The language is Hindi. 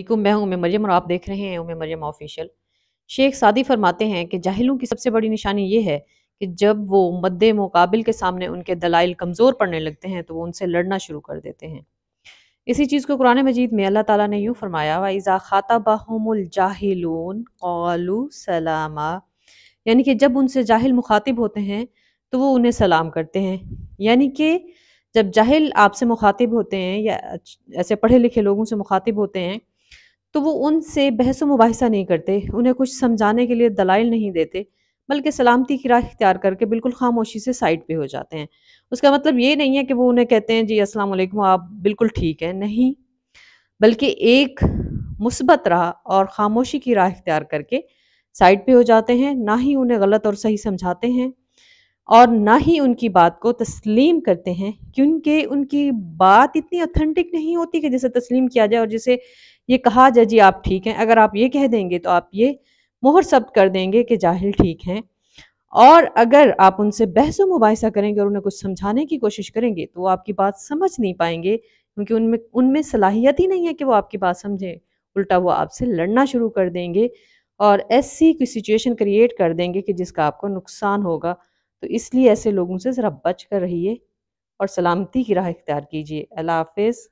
असलम मैं हूं मरियम और आप देख रहे हैं उमे मरियम ऑफिशियल शेख सादी फरमाते हैं कि जाहिलों की सबसे बड़ी निशानी ये है कि जब वो मद्दे मुकाबिल के सामने उनके दलाइल कमज़ोर पड़ने लगते हैं तो वो उनसे लड़ना शुरू कर देते हैं इसी चीज़ को कुरान मजीद में अल्लाह ताला ने यूँ फरमाया वाइज़ा ख़ाता जाहिलून कौलू सलामा यानी कि जब उनसे जाहिल मुखातिब होते हैं तो वो उन्हें सलाम करते हैं यानी कि जब जाहिल आपसे मुखातिब होते हैं या ऐसे पढ़े लिखे लोगों से मुखातिब होते हैं तो वो उनसे बहस मुबासा नहीं करते उन्हें कुछ समझाने के लिए दलाइल नहीं देते बल्कि सलामती की राह इख्तियार करके बिल्कुल खामोशी से साइड पे हो जाते हैं उसका मतलब ये नहीं है कि वो उन्हें कहते हैं जी अस्सलाम वालेकुम आप बिल्कुल ठीक है नहीं बल्कि एक मुस्बत राह और ख़ामोशी की राह इख्तियार करके साइड पे हो जाते हैं ना ही उन्हें गलत और सही समझाते हैं और ना ही उनकी बात को तस्लीम करते हैं क्योंकि उनकी बात इतनी ऑथेंटिक नहीं होती कि जिसे तस्लीम किया जाए और जिसे ये कहा जाए जी आप ठीक हैं अगर आप ये कह देंगे तो आप ये मोहर सब्त कर देंगे कि जाहिल ठीक हैं और अगर आप उनसे बहस व मुबासा करेंगे और उन्हें कुछ समझाने की कोशिश करेंगे तो वो आपकी बात समझ नहीं पाएंगे क्योंकि उनमें उनमें सलाहियत ही नहीं है कि वो आपकी बात समझें उल्टा वो आपसे लड़ना शुरू कर देंगे और ऐसी कोई सिचुएशन क्रिएट कर देंगे कि जिसका आपको नुकसान होगा तो इसलिए ऐसे लोगों से ज़रा बच कर रहिए और सलामती की राह इख्तियार कीजिए अल्लाह हाफिज़